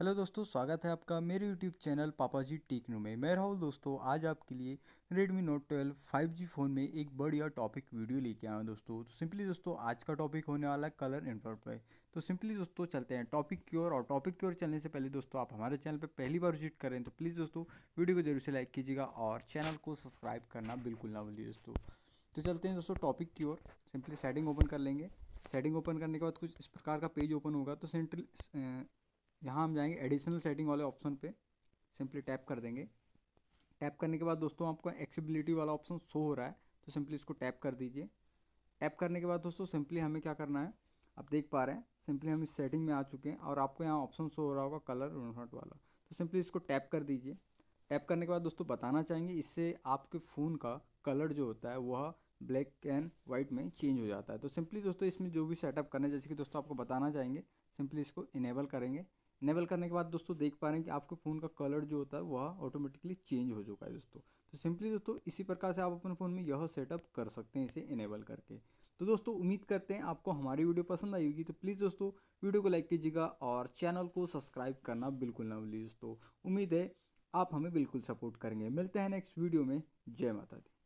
hello दोस्तों स्वागत है आपका मेरे यूट्यूब चैनल पापा जी टेक्नो में मैं राहुल दोस्तों आज आपके लिए Redmi note twelve five G phone में एक बढ़िया टॉपिक वीडियो लेके आया हूँ दोस्तों तो सिंपली दोस्तों आज का टॉपिक होने वाला है कलर एंड पर्पल तो सिंपली दोस्तों चलते हैं टॉपिक की ओर और टॉपिक की ओर चलने से पहले दोस्तों आप हमारे चैनल पर पहली बार विजिट करें तो प्लीज़ दोस्तों वीडियो को जरूर से लाइक कीजिएगा और चैनल को सब्सक्राइब करना बिल्कुल ना भूलिए दोस्तों तो चलते हैं दोस्तों टॉपिक की ओर सिंपली सेटिंग ओपन कर लेंगे सेटिंग ओपन करने के बाद कुछ इस प्रकार का पेज ओपन होगा तो सेंट्रल यहाँ हम जाएंगे एडिशनल सेटिंग वाले ऑप्शन पे सिंपली टैप कर देंगे टैप करने के बाद दोस्तों आपको एक्सेबिलिटी वाला ऑप्शन शो हो रहा है तो सिंपली इसको टैप कर दीजिए टैप करने के बाद दोस्तों सिंपली हमें क्या करना है आप देख पा रहे हैं सिंपली हम इस सेटिंग में आ चुके हैं और आपको यहाँ ऑप्शन शो हो रहा होगा कलर रोनहट वाला तो सिंपली इसको टैप कर दीजिए टैप करने के बाद दोस्तों बताना चाहेंगे इससे आपके फ़ोन का कलर जो होता है वह ब्लैक एंड वाइट में चेंज हो जाता है तो सिंपली दोस्तों इसमें जो भी सेटअप करना है जैसे कि दोस्तों आपको बताना चाहेंगे सिंपली इसको इनेबल करेंगे इनेबल करने के बाद दोस्तों देख पा रहे हैं कि आपके फ़ोन का कलर जो होता है वह ऑटोमेटिकली चेंज हो चुका है दोस्तों तो सिंपली दोस्तों इसी प्रकार से आप अपने फ़ोन में यह सेटअप कर सकते हैं इसे इनेबल करके तो दोस्तों उम्मीद करते हैं आपको हमारी वीडियो पसंद आई होगी तो प्लीज़ दोस्तों वीडियो को लाइक कीजिएगा और चैनल को सब्सक्राइब करना बिल्कुल ना भूलिए दोस्तों उम्मीद है आप हमें बिल्कुल सपोर्ट करेंगे मिलते हैं नेक्स्ट वीडियो में जय माता दी